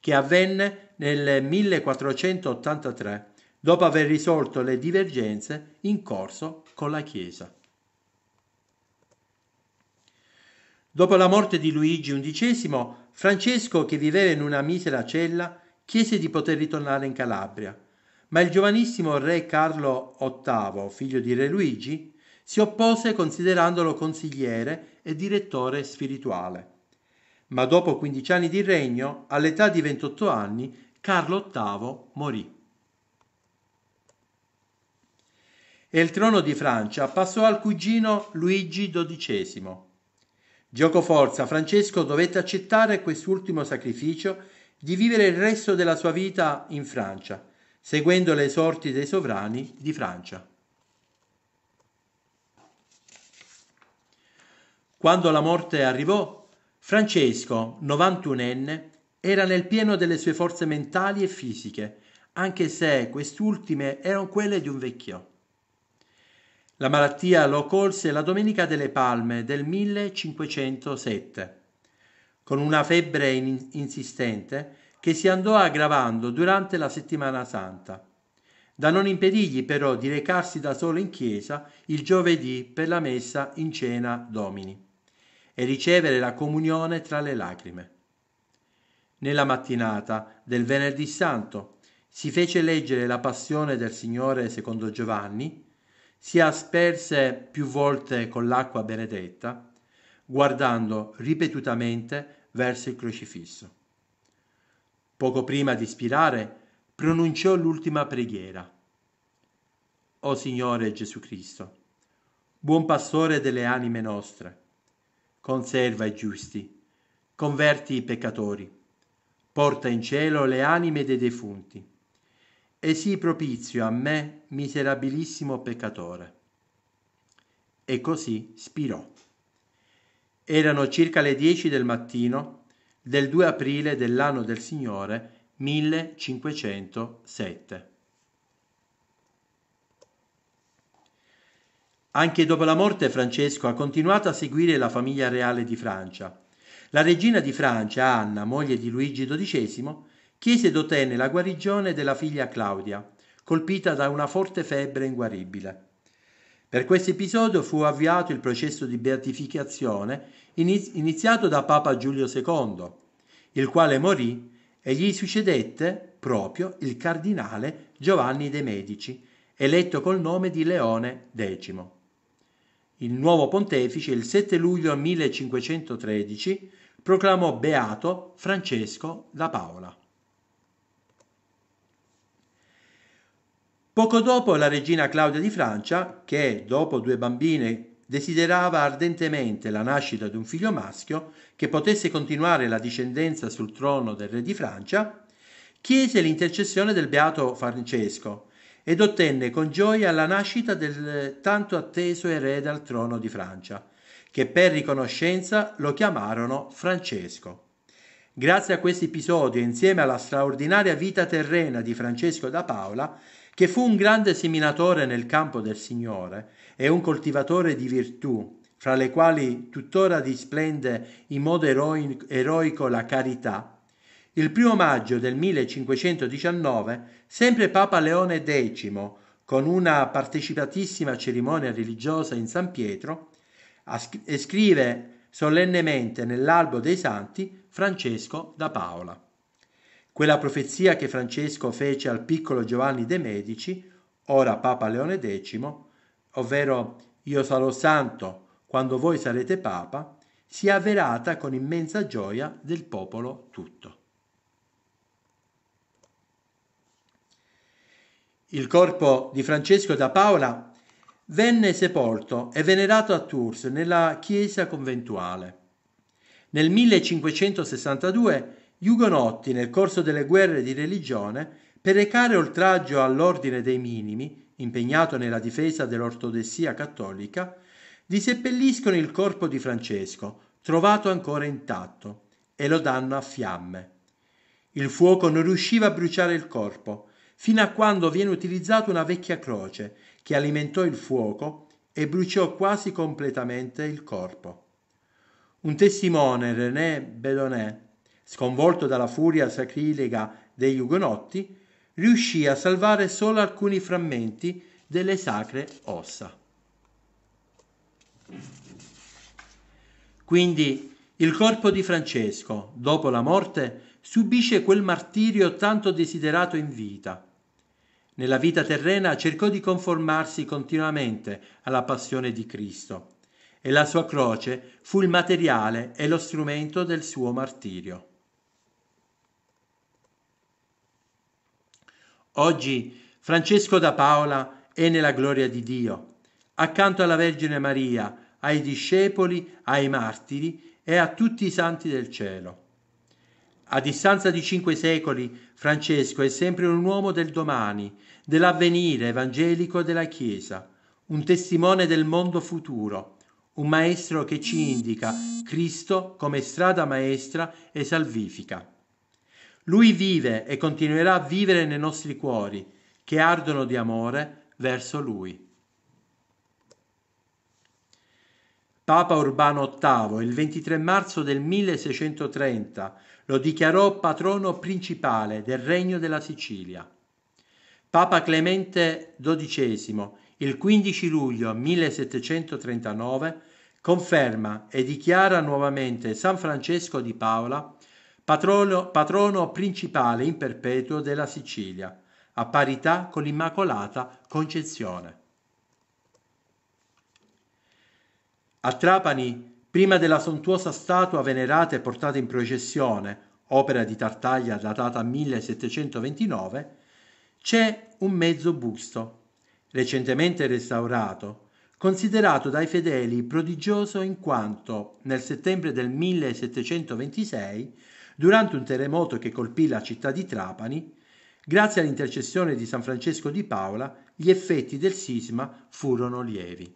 Speaker 1: che avvenne nel 1483, dopo aver risolto le divergenze in corso con la Chiesa. Dopo la morte di Luigi XI, Francesco, che viveva in una misera cella, chiese di poter ritornare in Calabria ma il giovanissimo re Carlo VIII, figlio di Re Luigi, si oppose considerandolo consigliere e direttore spirituale. Ma dopo 15 anni di regno, all'età di 28 anni, Carlo VIII morì. E il trono di Francia passò al cugino Luigi XII. Giocoforza Francesco dovette accettare quest'ultimo sacrificio di vivere il resto della sua vita in Francia seguendo le sorti dei sovrani di Francia. Quando la morte arrivò, Francesco, 91enne, era nel pieno delle sue forze mentali e fisiche, anche se quest'ultime erano quelle di un vecchio. La malattia lo colse la Domenica delle Palme del 1507. Con una febbre in- insistente, che si andò aggravando durante la settimana santa, da non impedirgli però di recarsi da solo in chiesa il giovedì per la messa in cena domini e ricevere la comunione tra le lacrime. Nella mattinata del venerdì santo si fece leggere la passione del Signore secondo Giovanni, si asperse più volte con l'acqua benedetta, guardando ripetutamente verso il crocifisso poco prima di d'ispirare pronunciò l'ultima preghiera. O Signore Gesù Cristo, buon pastore delle anime nostre, conserva i giusti, converti i peccatori, porta in cielo le anime dei defunti e sii propizio a me miserabilissimo peccatore. E così spirò. Erano circa le dieci del mattino del 2 aprile dell'anno del Signore 1507. Anche dopo la morte Francesco ha continuato a seguire la famiglia reale di Francia. La regina di Francia, Anna, moglie di Luigi XII, chiese ed ottenne la guarigione della figlia Claudia, colpita da una forte febbre inguaribile. Per questo episodio fu avviato il processo di beatificazione iniziato da Papa Giulio II, il quale morì e gli succedette proprio il cardinale Giovanni de' Medici, eletto col nome di Leone X. Il nuovo pontefice il 7 luglio 1513 proclamò beato Francesco da Paola. Poco dopo la regina Claudia di Francia, che dopo due bambine desiderava ardentemente la nascita di un figlio maschio che potesse continuare la discendenza sul trono del re di Francia, chiese l'intercessione del beato Francesco ed ottenne con gioia la nascita del tanto atteso erede al trono di Francia, che per riconoscenza lo chiamarono Francesco. Grazie a questo episodio, insieme alla straordinaria vita terrena di Francesco da Paola, che fu un grande seminatore nel campo del Signore e un coltivatore di virtù, fra le quali tuttora displende in modo eroico la carità, il primo maggio del 1519, sempre Papa Leone X, con una partecipatissima cerimonia religiosa in San Pietro, scrive solennemente nell'albo dei santi Francesco da Paola. Quella profezia che Francesco fece al piccolo Giovanni de' Medici, ora Papa Leone X, ovvero io sarò santo quando voi sarete papa, sia avverata con immensa gioia del popolo tutto. Il corpo di Francesco da Paola venne sepolto e venerato a Tours nella chiesa conventuale. Nel 1562 gli Ugonotti, nel corso delle guerre di religione, per recare oltraggio all'ordine dei minimi, impegnato nella difesa dell'ortodessia cattolica, disseppelliscono il corpo di Francesco, trovato ancora intatto, e lo danno a fiamme. Il fuoco non riusciva a bruciare il corpo, fino a quando viene utilizzata una vecchia croce che alimentò il fuoco e bruciò quasi completamente il corpo. Un testimone, René Bedonet, sconvolto dalla furia sacrilega dei Ugonotti, riuscì a salvare solo alcuni frammenti delle sacre ossa. Quindi il corpo di Francesco, dopo la morte, subisce quel martirio tanto desiderato in vita. Nella vita terrena cercò di conformarsi continuamente alla passione di Cristo e la sua croce fu il materiale e lo strumento del suo martirio. Oggi Francesco da Paola è nella gloria di Dio, accanto alla Vergine Maria, ai discepoli, ai martiri e a tutti i santi del cielo. A distanza di cinque secoli, Francesco è sempre un uomo del domani, dell'avvenire evangelico della Chiesa, un testimone del mondo futuro, un maestro che ci indica Cristo come strada maestra e salvifica. Lui vive e continuerà a vivere nei nostri cuori, che ardono di amore verso Lui. Papa Urbano VIII, il 23 marzo del 1630, lo dichiarò patrono principale del Regno della Sicilia. Papa Clemente XII, il 15 luglio 1739, conferma e dichiara nuovamente San Francesco di Paola patrono, patrono principale in perpetuo della Sicilia, a parità con l'Immacolata Concezione. A Trapani, prima della sontuosa statua venerata e portata in processione, opera di Tartaglia datata 1729, c'è un mezzo busto, recentemente restaurato, considerato dai fedeli prodigioso in quanto nel settembre del 1726 durante un terremoto che colpì la città di Trapani, grazie all'intercessione di San Francesco di Paola, gli effetti del sisma furono lievi.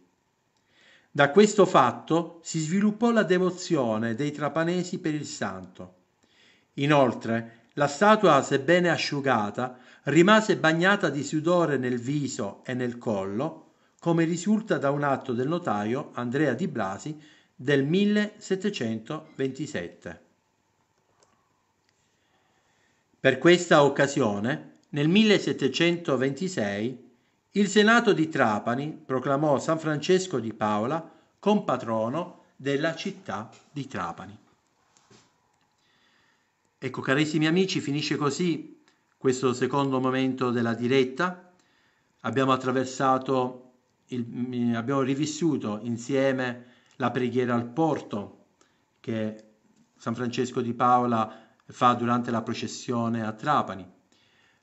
Speaker 1: Da questo fatto si sviluppò la devozione dei trapanesi per il santo. Inoltre, la statua, sebbene asciugata, rimase bagnata di sudore nel viso e nel collo, come risulta da un atto del notaio Andrea Di Blasi del 1727. Per questa occasione, nel 1726, il Senato di Trapani proclamò San Francesco di Paola compatrono della città di Trapani. Ecco, carissimi amici, finisce così questo secondo momento della diretta. Abbiamo attraversato, il, mm, abbiamo rivissuto insieme la preghiera al porto che San Francesco di Paola fa durante la processione a Trapani.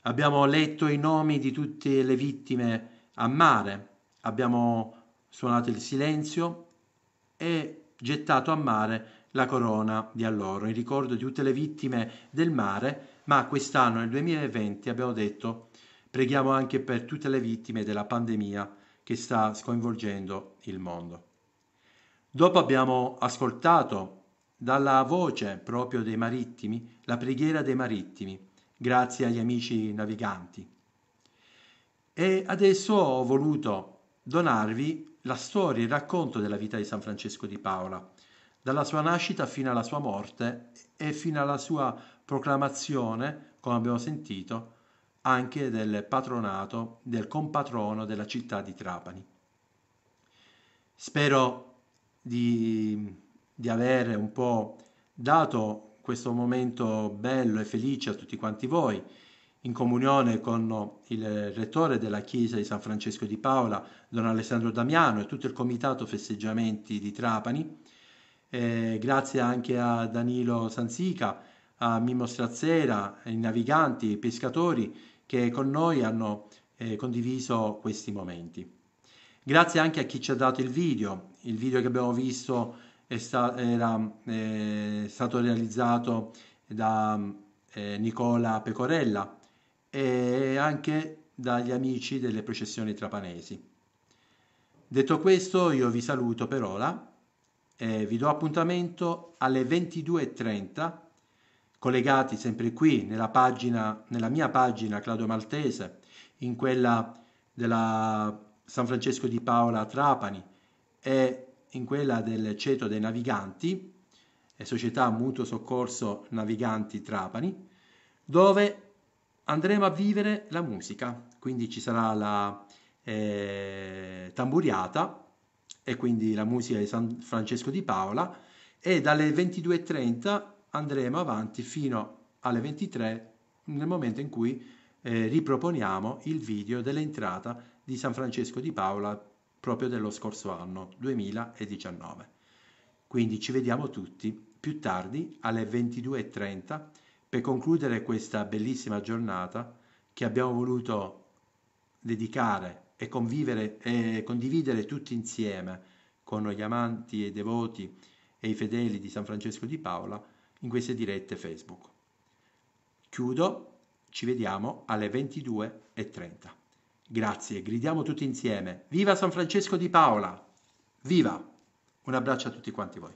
Speaker 1: Abbiamo letto i nomi di tutte le vittime a mare, abbiamo suonato il silenzio e gettato a mare la corona di alloro, in ricordo di tutte le vittime del mare, ma quest'anno, nel 2020, abbiamo detto preghiamo anche per tutte le vittime della pandemia che sta sconvolgendo il mondo. Dopo abbiamo ascoltato dalla voce proprio dei marittimi, la preghiera dei marittimi, grazie agli amici naviganti. E adesso ho voluto donarvi la storia il racconto della vita di San Francesco di Paola, dalla sua nascita fino alla sua morte e fino alla sua proclamazione, come abbiamo sentito, anche del patronato, del compatrono della città di Trapani. Spero di di aver un po' dato questo momento bello e felice a tutti quanti voi, in comunione con il rettore della chiesa di San Francesco di Paola, don Alessandro Damiano e tutto il comitato festeggiamenti di Trapani. Eh, grazie anche a Danilo Sanzica, a Mimmo Strazzera, ai naviganti, ai pescatori che con noi hanno eh, condiviso questi momenti. Grazie anche a chi ci ha dato il video, il video che abbiamo visto è sta, era eh, è stato realizzato da eh, Nicola Pecorella e anche dagli amici delle processioni trapanesi. Detto questo io vi saluto per ora e vi do appuntamento alle 22.30 collegati sempre qui nella, pagina, nella mia pagina Claudio Maltese, in quella della San Francesco di Paola a Trapani e in quella del ceto dei naviganti, eh, società mutuo soccorso naviganti Trapani, dove andremo a vivere la musica, quindi ci sarà la eh, tamburiata e quindi la musica di San Francesco di Paola e dalle 22.30 andremo avanti fino alle 23 nel momento in cui eh, riproponiamo il video dell'entrata di San Francesco di Paola proprio dello scorso anno, 2019. Quindi ci vediamo tutti più tardi alle 22.30 per concludere questa bellissima giornata che abbiamo voluto dedicare e, e condividere tutti insieme con gli amanti e i devoti e i fedeli di San Francesco di Paola in queste dirette Facebook. Chiudo, ci vediamo alle 22.30. Grazie, gridiamo tutti insieme. Viva San Francesco di Paola! Viva! Un abbraccio a tutti quanti voi.